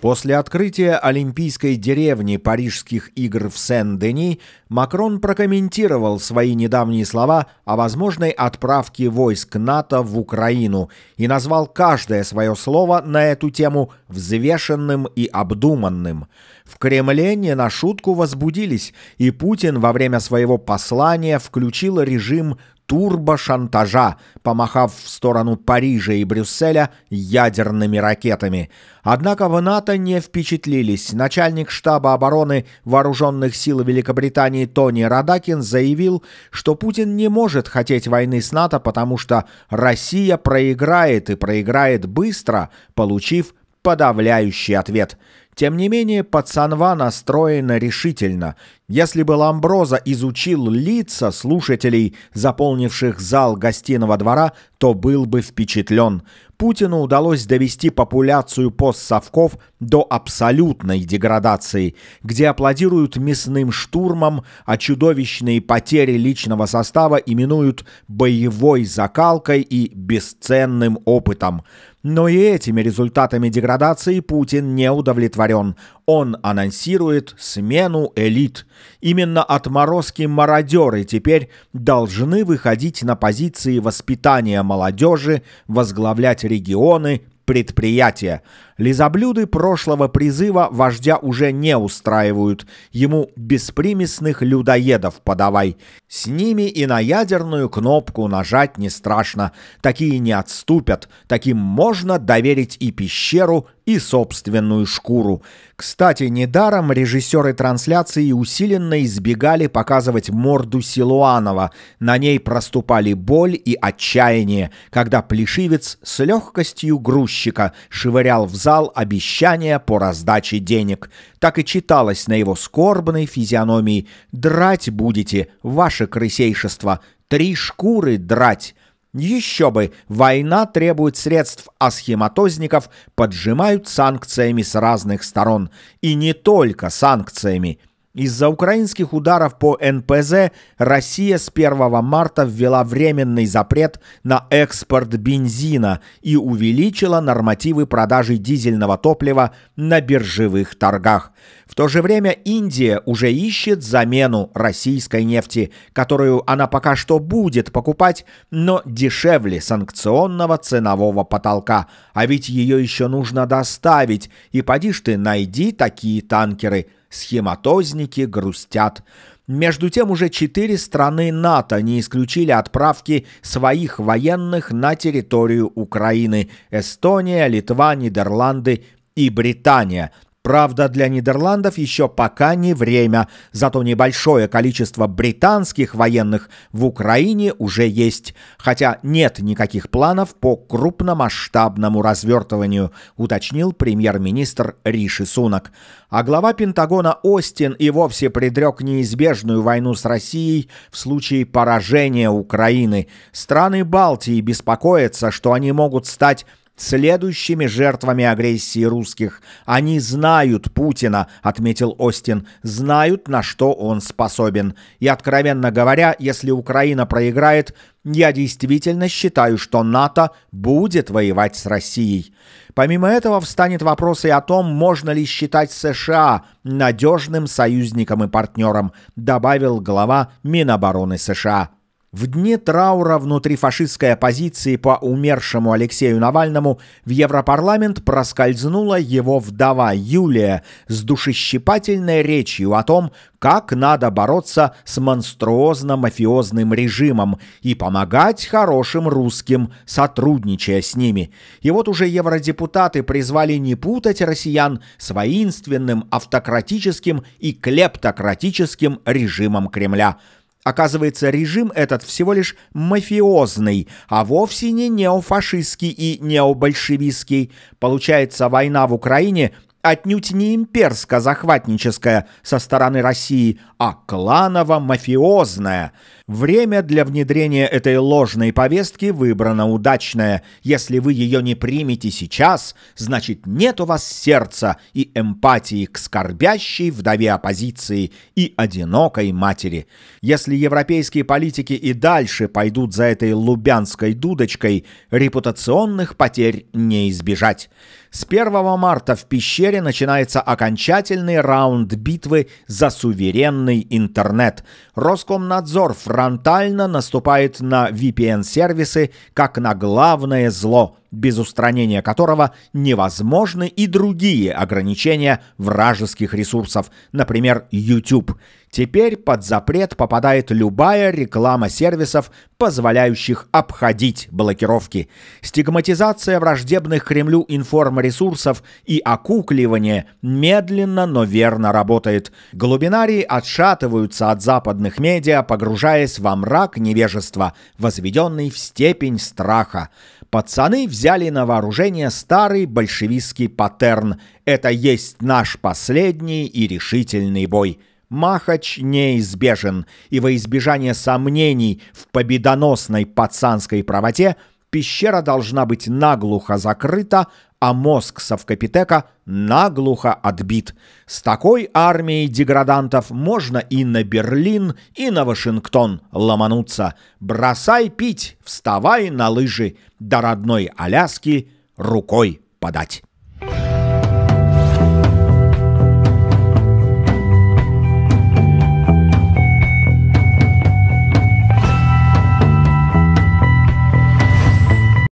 После открытия Олимпийской деревни Парижских игр в Сен-Дени Макрон прокомментировал свои недавние слова о возможной отправке войск НАТО в Украину и назвал каждое свое слово на эту тему взвешенным и обдуманным. В Кремле не на шутку возбудились, и Путин во время своего послания включил режим турбошантажа, помахав в сторону Парижа и Брюсселя ядерными ракетами. Однако в НАТО не впечатлились. Начальник штаба обороны вооруженных сил Великобритании Тони Радакин заявил, что Путин не может хотеть войны с НАТО, потому что Россия проиграет и проиграет быстро, получив подавляющий ответ – тем не менее, пацанва настроена решительно. Если бы Ламброза изучил лица слушателей, заполнивших зал гостиного двора, то был бы впечатлен. Путину удалось довести популяцию постсовков до абсолютной деградации, где аплодируют мясным штурмом, а чудовищные потери личного состава именуют «боевой закалкой» и «бесценным опытом». Но и этими результатами деградации Путин не удовлетворен. Он анонсирует смену элит. Именно отморозки-мародеры теперь должны выходить на позиции воспитания молодежи, возглавлять регионы, предприятия. Лизоблюды прошлого призыва вождя уже не устраивают. Ему беспримесных людоедов подавай. С ними и на ядерную кнопку нажать не страшно. Такие не отступят. Таким можно доверить и пещеру, и собственную шкуру. Кстати, недаром режиссеры трансляции усиленно избегали показывать морду Силуанова. На ней проступали боль и отчаяние, когда плешивец с легкостью грузчика швырял в зад подписал обещание по раздаче денег. Так и читалось на его скорбной физиономии. «Драть будете, ваше крысейшество, три шкуры драть!» Еще бы, война требует средств, а схематозников поджимают санкциями с разных сторон. И не только санкциями – из-за украинских ударов по НПЗ Россия с 1 марта ввела временный запрет на экспорт бензина и увеличила нормативы продажи дизельного топлива на биржевых торгах. В то же время Индия уже ищет замену российской нефти, которую она пока что будет покупать, но дешевле санкционного ценового потолка. А ведь ее еще нужно доставить, и поди ж ты найди такие танкеры – Схематозники грустят. Между тем уже четыре страны НАТО не исключили отправки своих военных на территорию Украины – Эстония, Литва, Нидерланды и Британия – Правда, для Нидерландов еще пока не время, зато небольшое количество британских военных в Украине уже есть, хотя нет никаких планов по крупномасштабному развертыванию, уточнил премьер-министр Риши Сунак. А глава Пентагона Остин и вовсе предрек неизбежную войну с Россией в случае поражения Украины. Страны Балтии беспокоятся, что они могут стать следующими жертвами агрессии русских. Они знают Путина, отметил Остин, знают, на что он способен. И откровенно говоря, если Украина проиграет, я действительно считаю, что НАТО будет воевать с Россией. Помимо этого встанет вопрос и о том, можно ли считать США надежным союзником и партнером, добавил глава Минобороны США. В дни траура внутри фашистской оппозиции по умершему Алексею Навальному в Европарламент проскользнула его вдова Юлия с душещипательной речью о том, как надо бороться с монструозно-мафиозным режимом и помогать хорошим русским, сотрудничая с ними. И вот уже евродепутаты призвали не путать россиян с воинственным, автократическим и клептократическим режимом Кремля – Оказывается, режим этот всего лишь мафиозный, а вовсе не неофашистский и необольшевистский. Получается, война в Украине отнюдь не имперско-захватническая со стороны России, а кланово-мафиозная. Время для внедрения этой ложной повестки выбрано удачное. Если вы ее не примете сейчас, значит нет у вас сердца и эмпатии к скорбящей вдове оппозиции и одинокой матери. Если европейские политики и дальше пойдут за этой лубянской дудочкой, репутационных потерь не избежать. С 1 марта в пещере начинается окончательный раунд битвы за суверенный интернет. Роскомнадзор фронтально наступает на VPN-сервисы как на главное зло – без устранения которого невозможны и другие ограничения вражеских ресурсов, например, YouTube. Теперь под запрет попадает любая реклама сервисов, позволяющих обходить блокировки. Стигматизация враждебных Кремлю информресурсов и окукливание медленно, но верно работает. Глубинарии отшатываются от западных медиа, погружаясь во мрак невежества, возведенный в степень страха. Пацаны взяли на вооружение старый большевистский паттерн. Это есть наш последний и решительный бой. Махач неизбежен, и во избежание сомнений в победоносной пацанской правоте пещера должна быть наглухо закрыта, а мозг совкапитека наглухо отбит. С такой армией деградантов можно и на Берлин, и на Вашингтон ломануться. Бросай пить, вставай на лыжи, до родной Аляски рукой подать.